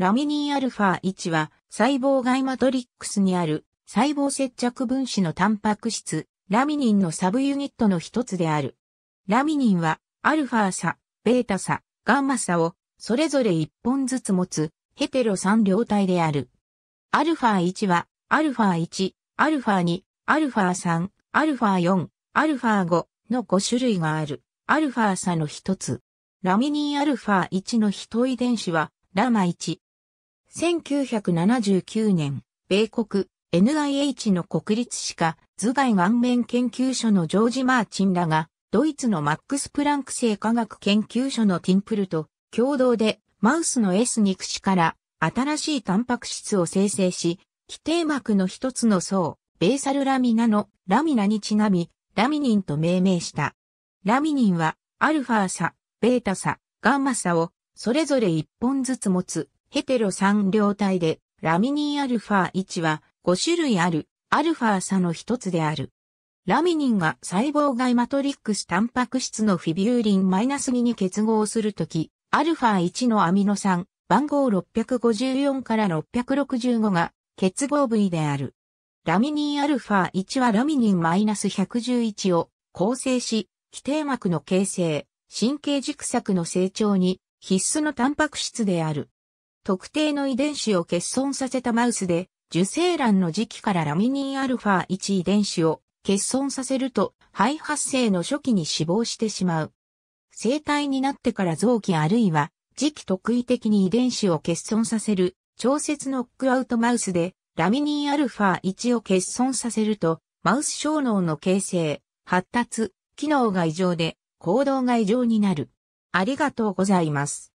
ラミニンアルファ1は細胞外マトリックスにある細胞接着分子のタンパク質、ラミニンのサブユニットの一つである。ラミニンは、アルファ差、ベータ差、ガンマ差を、それぞれ一本ずつ持つ、ヘテロ3両体である。アルファ1は、アルファ1、アルファ2、アルファ3、アルファ4、アルファ5の5種類がある、アルファ差の一つ。ラミニンアルファ1のヒト遺伝子は、ラマ1、1979年、米国 NIH の国立歯科頭蓋顔面研究所のジョージ・マーチンらが、ドイツのマックス・プランク生科学研究所のティンプルと共同でマウスの S 肉腫から新しいタンパク質を生成し、基底膜の一つの層、ベーサルラミナのラミナにちなみ、ラミニンと命名した。ラミニンは、アルファサ、ベータサ、ガンマサを、それぞれ一本ずつ持つヘテロ3両体で、ラミニンアルファ1は5種類あるアルファ差の一つである。ラミニンが細胞外マトリックスタンパク質のフィビューリン -2 に結合するとき、アルファ1のアミノ酸、番号654から665が結合部位である。ラミニンアルファ1はラミニン -111 を構成し、基底膜の形成、神経軸索の成長に必須のタンパク質である。特定の遺伝子を欠損させたマウスで、受精卵の時期からラミニン α1 遺伝子を欠損させると、肺発生の初期に死亡してしまう。生体になってから臓器あるいは、時期特異的に遺伝子を欠損させる、調節ノックアウトマウスで、ラミニン α1 を欠損させると、マウス小脳の形成、発達、機能が異常で、行動が異常になる。ありがとうございます。